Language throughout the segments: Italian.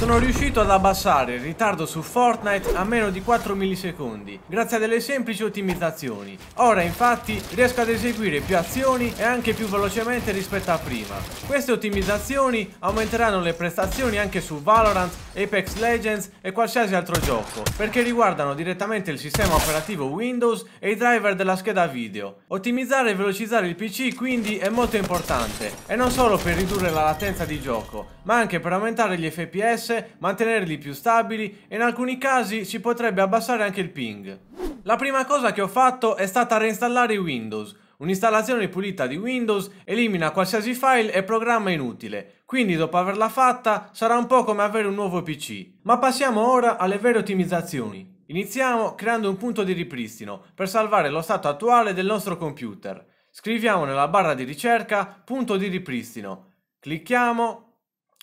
Sono riuscito ad abbassare il ritardo su Fortnite a meno di 4 millisecondi, grazie a delle semplici ottimizzazioni. Ora infatti riesco ad eseguire più azioni e anche più velocemente rispetto a prima. Queste ottimizzazioni aumenteranno le prestazioni anche su Valorant, Apex Legends e qualsiasi altro gioco, perché riguardano direttamente il sistema operativo Windows e i driver della scheda video. Ottimizzare e velocizzare il PC quindi è molto importante, e non solo per ridurre la latenza di gioco, ma anche per aumentare gli FPS FPS, mantenerli più stabili e in alcuni casi si potrebbe abbassare anche il ping. La prima cosa che ho fatto è stata reinstallare Windows. Un'installazione pulita di Windows elimina qualsiasi file e programma inutile, quindi dopo averla fatta sarà un po' come avere un nuovo PC. Ma passiamo ora alle vere ottimizzazioni. Iniziamo creando un punto di ripristino per salvare lo stato attuale del nostro computer. Scriviamo nella barra di ricerca punto di ripristino, clicchiamo,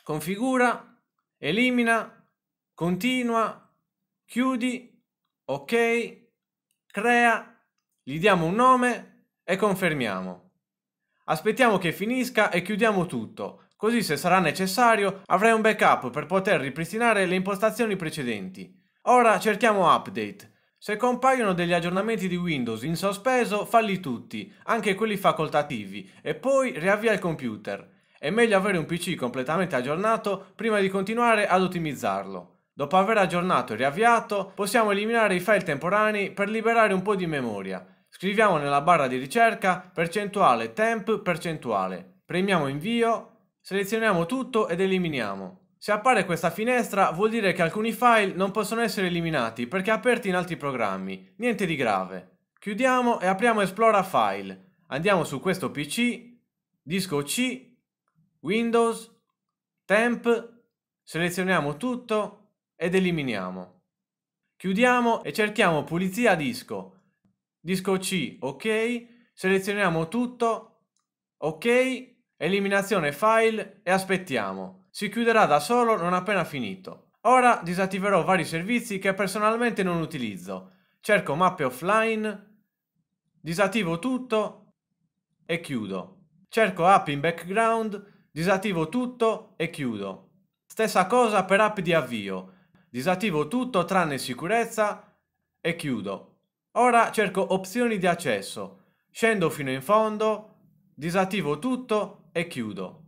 configura elimina, continua, chiudi, ok, crea, gli diamo un nome e confermiamo. Aspettiamo che finisca e chiudiamo tutto, così se sarà necessario avrai un backup per poter ripristinare le impostazioni precedenti. Ora cerchiamo update. Se compaiono degli aggiornamenti di Windows in sospeso, falli tutti, anche quelli facoltativi, e poi riavvia il computer. È meglio avere un PC completamente aggiornato prima di continuare ad ottimizzarlo. Dopo aver aggiornato e riavviato, possiamo eliminare i file temporanei per liberare un po' di memoria. Scriviamo nella barra di ricerca percentuale temp percentuale. Premiamo invio, selezioniamo tutto ed eliminiamo. Se appare questa finestra vuol dire che alcuni file non possono essere eliminati perché aperti in altri programmi, niente di grave. Chiudiamo e apriamo Esplora File. Andiamo su questo PC, disco C Windows, Temp, selezioniamo tutto ed eliminiamo. Chiudiamo e cerchiamo pulizia disco. Disco C, ok, selezioniamo tutto, ok, eliminazione file e aspettiamo. Si chiuderà da solo non appena finito. Ora disattiverò vari servizi che personalmente non utilizzo. Cerco mappe offline, disattivo tutto e chiudo. Cerco app in background Disattivo tutto e chiudo. Stessa cosa per app di avvio. Disattivo tutto tranne sicurezza e chiudo. Ora cerco opzioni di accesso. Scendo fino in fondo, disattivo tutto e chiudo.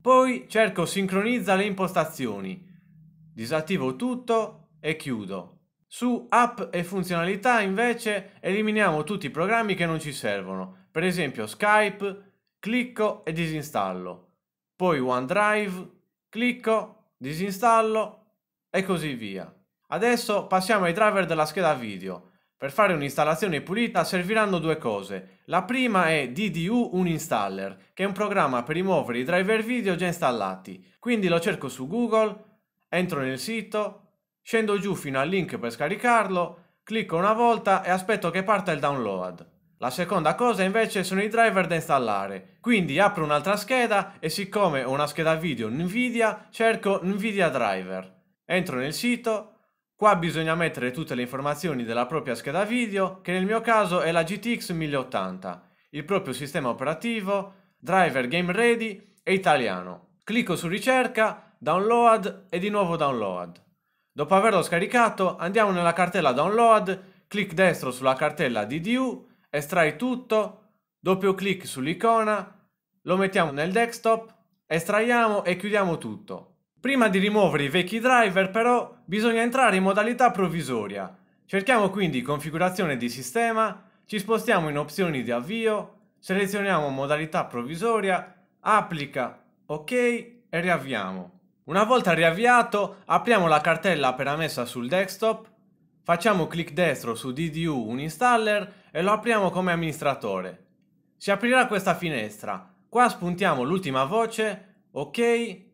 Poi cerco sincronizza le impostazioni. Disattivo tutto e chiudo. Su app e funzionalità invece eliminiamo tutti i programmi che non ci servono. Per esempio Skype, clicco e disinstallo poi OneDrive, clicco, disinstallo e così via. Adesso passiamo ai driver della scheda video. Per fare un'installazione pulita serviranno due cose. La prima è DDU Uninstaller, che è un programma per rimuovere i driver video già installati. Quindi lo cerco su Google, entro nel sito, scendo giù fino al link per scaricarlo, clicco una volta e aspetto che parta il download. La seconda cosa invece sono i driver da installare, quindi apro un'altra scheda e siccome ho una scheda video Nvidia cerco Nvidia Driver. Entro nel sito, qua bisogna mettere tutte le informazioni della propria scheda video che nel mio caso è la GTX 1080, il proprio sistema operativo, driver game ready e italiano. Clicco su ricerca, download e di nuovo download. Dopo averlo scaricato andiamo nella cartella download, clic destro sulla cartella DDU estrai tutto, doppio clic sull'icona, lo mettiamo nel desktop, estraiamo e chiudiamo tutto. Prima di rimuovere i vecchi driver però bisogna entrare in modalità provvisoria. Cerchiamo quindi configurazione di sistema, ci spostiamo in opzioni di avvio, selezioniamo modalità provvisoria, applica, ok e riavviamo. Una volta riavviato apriamo la cartella appena messa sul desktop, facciamo clic destro su DDU un installer e lo apriamo come amministratore. Si aprirà questa finestra. Qua spuntiamo l'ultima voce, ok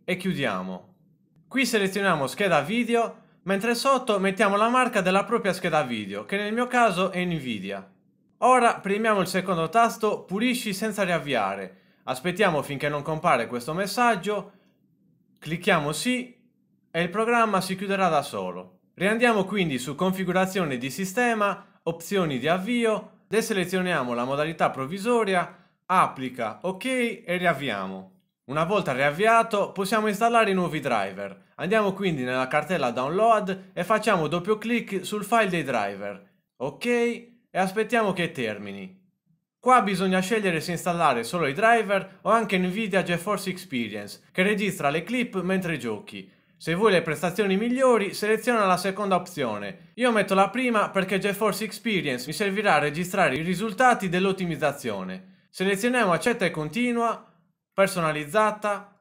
e chiudiamo. Qui selezioniamo scheda video, mentre sotto mettiamo la marca della propria scheda video, che nel mio caso è Nvidia. Ora premiamo il secondo tasto pulisci senza riavviare. Aspettiamo finché non compare questo messaggio, clicchiamo sì e il programma si chiuderà da solo. Riandiamo quindi su configurazione di sistema opzioni di avvio, deselezioniamo la modalità provvisoria, applica, ok e riavviamo. Una volta riavviato possiamo installare i nuovi driver. Andiamo quindi nella cartella download e facciamo doppio clic sul file dei driver. Ok e aspettiamo che termini. Qua bisogna scegliere se installare solo i driver o anche Nvidia GeForce Experience che registra le clip mentre giochi. Se vuoi le prestazioni migliori, seleziona la seconda opzione. Io metto la prima perché GeForce Experience mi servirà a registrare i risultati dell'ottimizzazione. Selezioniamo accetta e continua, personalizzata,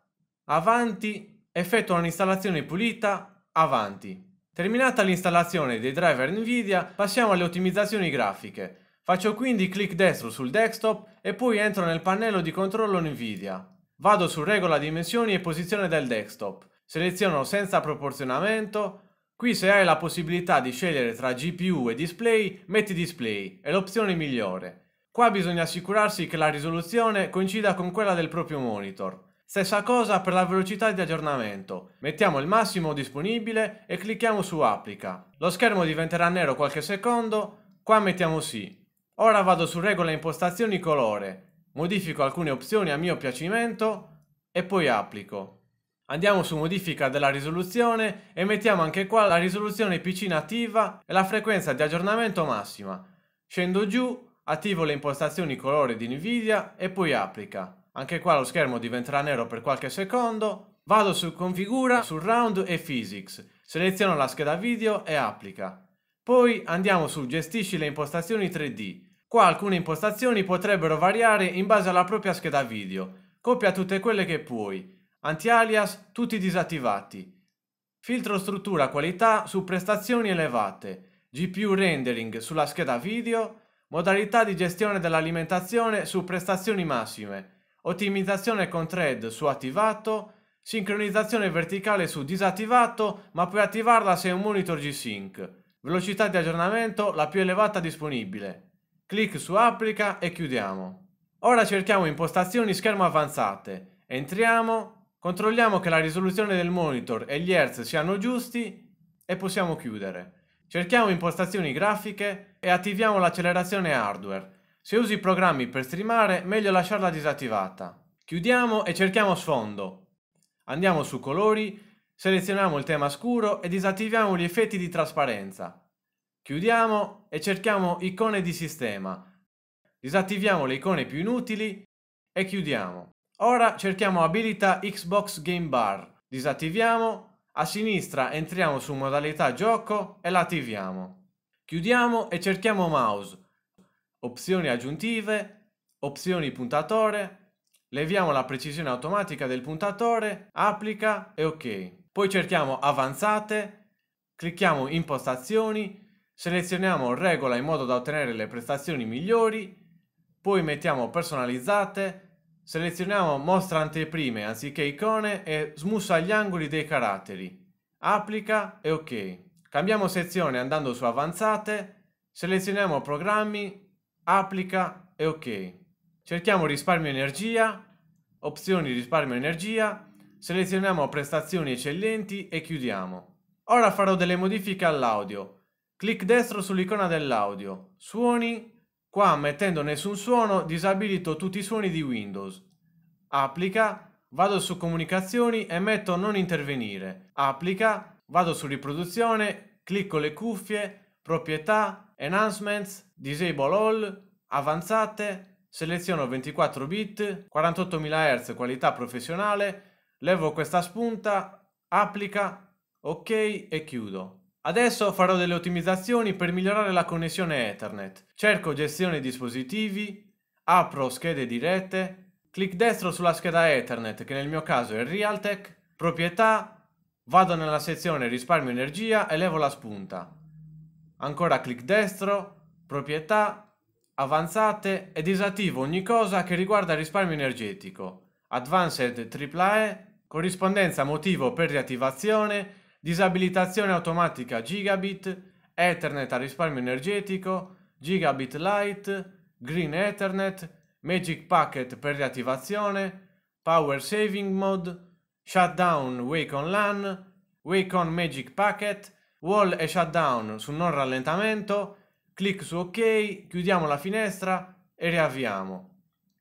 avanti, effettua un'installazione pulita, avanti. Terminata l'installazione dei driver Nvidia, passiamo alle ottimizzazioni grafiche. Faccio quindi clic destro sul desktop e poi entro nel pannello di controllo Nvidia. Vado su regola dimensioni e posizione del desktop. Seleziono senza proporzionamento. Qui se hai la possibilità di scegliere tra GPU e display, metti display, è l'opzione migliore. Qua bisogna assicurarsi che la risoluzione coincida con quella del proprio monitor. Stessa cosa per la velocità di aggiornamento. Mettiamo il massimo disponibile e clicchiamo su applica. Lo schermo diventerà nero qualche secondo, qua mettiamo sì. Ora vado su regola impostazioni colore, modifico alcune opzioni a mio piacimento e poi applico. Andiamo su modifica della risoluzione e mettiamo anche qua la risoluzione PC nativa e la frequenza di aggiornamento massima. Scendo giù, attivo le impostazioni colore di Nvidia e poi applica. Anche qua lo schermo diventerà nero per qualche secondo. Vado su configura, su round e physics. Seleziono la scheda video e applica. Poi andiamo su gestisci le impostazioni 3D. Qua alcune impostazioni potrebbero variare in base alla propria scheda video. Copia tutte quelle che puoi anti-alias tutti disattivati, filtro struttura qualità su prestazioni elevate, GPU rendering sulla scheda video, modalità di gestione dell'alimentazione su prestazioni massime, ottimizzazione con thread su attivato, sincronizzazione verticale su disattivato ma puoi attivarla se è un monitor G-Sync, velocità di aggiornamento la più elevata disponibile. Clic su applica e chiudiamo. Ora cerchiamo impostazioni schermo avanzate, entriamo Controlliamo che la risoluzione del monitor e gli hertz siano giusti e possiamo chiudere. Cerchiamo impostazioni grafiche e attiviamo l'accelerazione hardware. Se usi programmi per streamare, meglio lasciarla disattivata. Chiudiamo e cerchiamo sfondo. Andiamo su colori, selezioniamo il tema scuro e disattiviamo gli effetti di trasparenza. Chiudiamo e cerchiamo icone di sistema. Disattiviamo le icone più inutili e chiudiamo. Ora cerchiamo abilità Xbox Game Bar, disattiviamo, a sinistra entriamo su modalità gioco e l'attiviamo. Chiudiamo e cerchiamo mouse, opzioni aggiuntive, opzioni puntatore, leviamo la precisione automatica del puntatore, applica e ok. Poi cerchiamo avanzate, clicchiamo impostazioni, selezioniamo regola in modo da ottenere le prestazioni migliori, poi mettiamo personalizzate, Selezioniamo mostra anteprime anziché icone e smussa gli angoli dei caratteri. Applica e ok. Cambiamo sezione andando su avanzate, selezioniamo programmi, applica e ok. Cerchiamo risparmio energia, opzioni risparmio energia, selezioniamo prestazioni eccellenti e chiudiamo. Ora farò delle modifiche all'audio. Clic destro sull'icona dell'audio, suoni Qua mettendo nessun suono disabilito tutti i suoni di Windows. Applica, vado su comunicazioni e metto non intervenire. Applica, vado su riproduzione, clicco le cuffie, proprietà, enhancements, disable all, avanzate, seleziono 24 bit, 48.000 Hz qualità professionale, levo questa spunta, applica, ok e chiudo. Adesso farò delle ottimizzazioni per migliorare la connessione Ethernet. Cerco gestione dispositivi, apro schede dirette, clic destro sulla scheda Ethernet che nel mio caso è Realtek, proprietà, vado nella sezione risparmio energia e levo la spunta. Ancora clic destro, proprietà, avanzate e disattivo ogni cosa che riguarda risparmio energetico. Advanced AAA, corrispondenza motivo per riattivazione disabilitazione automatica gigabit, Ethernet a risparmio energetico, Gigabit light, Green Ethernet, Magic Packet per riattivazione, Power Saving Mode, Shutdown Wake on LAN, Wake on Magic Packet, Wall e Shutdown su non rallentamento, clic su OK, chiudiamo la finestra e riavviamo.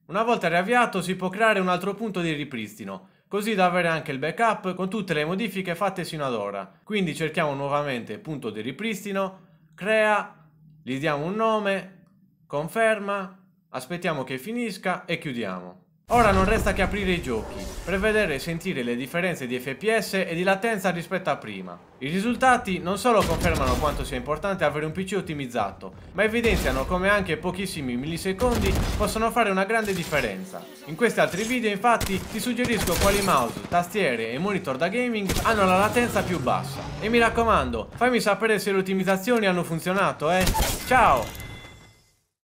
Una volta riavviato si può creare un altro punto di ripristino così da avere anche il backup con tutte le modifiche fatte sino ad ora. Quindi cerchiamo nuovamente punto di ripristino, crea, gli diamo un nome, conferma, aspettiamo che finisca e chiudiamo. Ora non resta che aprire i giochi, per vedere e sentire le differenze di FPS e di latenza rispetto a prima. I risultati non solo confermano quanto sia importante avere un PC ottimizzato, ma evidenziano come anche pochissimi millisecondi possono fare una grande differenza. In questi altri video infatti ti suggerisco quali mouse, tastiere e monitor da gaming hanno la latenza più bassa. E mi raccomando, fammi sapere se le ottimizzazioni hanno funzionato, eh? Ciao!